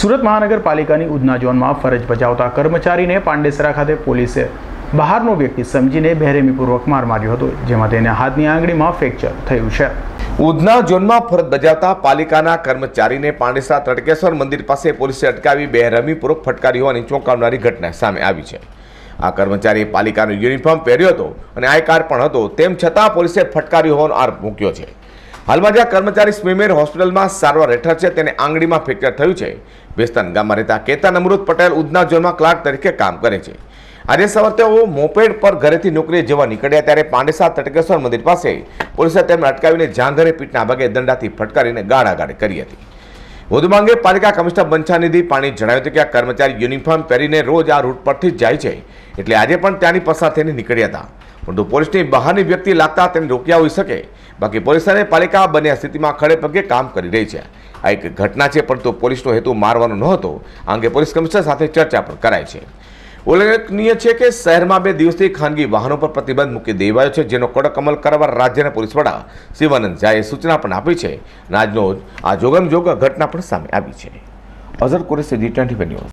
સુરત મહાનગરપાલિકાની ઉધના ઝોનમાં ફરજ બજાવતા કર્મચારીને પાંડેસરા ખાતે પોલીસે બહારનો વ્યક્તિ સમજીને બેરહેમીપૂર્વક માર માર્યો હતો જેમાં તેને હાથની આંગળીમાં ફ્રેક્ચર થયું છે ઉધના ઝોનમાં ફરજ બજાવતા પાલિકાના કર્મચારીને પાંડેસરા તડકેશ્વર મંદિર પાસે પોલીસે અટકાવી બેરહેમીપૂર્વક ફટકારી હોવાની ચોંકાવનારી ઘટના સામે આવી છે આ કર્મચારીએ પાલિકાનો યુનિફોર્મ પહેર્યો હતો અને આઈ કાર્ડ પણ હતો તેમ છતાં પોલીસે ફટકારી હોવાનો આરોપ મૂક્યો છે હાલમાં જ્યાં કર્મચારી સ્વીમેર હોસ્પિટલમાં સારવાર હેઠળ છે તેને આંગળીમાં ફ્રેક્ચર થયું છે બેસ્તન ગામમાં રહેતા કેતન અમૃત પટેલ ઉધના ઝોનમાં ક્લાર્ક તરીકે કામ કરે છે આજે સવારે તેઓ મોપેડ પર ઘરેથી નોકરીએ જવા નીકળ્યા ત્યારે પાંડેસા તટકેશ્વર મંદિર પાસે પોલીસે તેમને અટકાવીને જાંઘરે પીઠના ભાગે દંડાથી ફટકારીને ગાળાગાળી કરી હતી વધુ માંગે પાલિકા કમિશનર બંછાનિધિ પાણી જણાવ્યું હતું કે આ કર્મચારી યુનિફોર્મ પહેરીને રોજ આ રૂટ પરથી જ જાય છે એટલે આજે પણ ત્યાંની પસાર થઈને નીકળ્યા હતા પરંતુ પોલીસની બહારની વ્યક્તિ લાગતા તેને રોક્યા હોઈ શકે બાકી પોલીસ અને પાલિકા બંને સ્થિતિમાં ખડે પગે કામ કરી રહી છે આ એક ઘટના છે પરંતુ પોલીસનો હેતુ મારવાનો નહોતો આ અંગે પોલીસ કમિશનર સાથે ચર્ચા પણ કરાઈ છે ઉલ્લેખનીય છે કે શહેરમાં બે દિવસથી ખાનગી વાહનો પર પ્રતિબંધ મૂકી દેવાયો છે જેનો કડક અમલ કરવા રાજ્યના પોલીસ વડા શિવાનંદ ઝાએ સૂચના પણ આપી છે અને આજનો આ જોગમજોગ ઘટના પણ સામે આવી છે અઝર કુરેશી જી ટ્વેન્ટી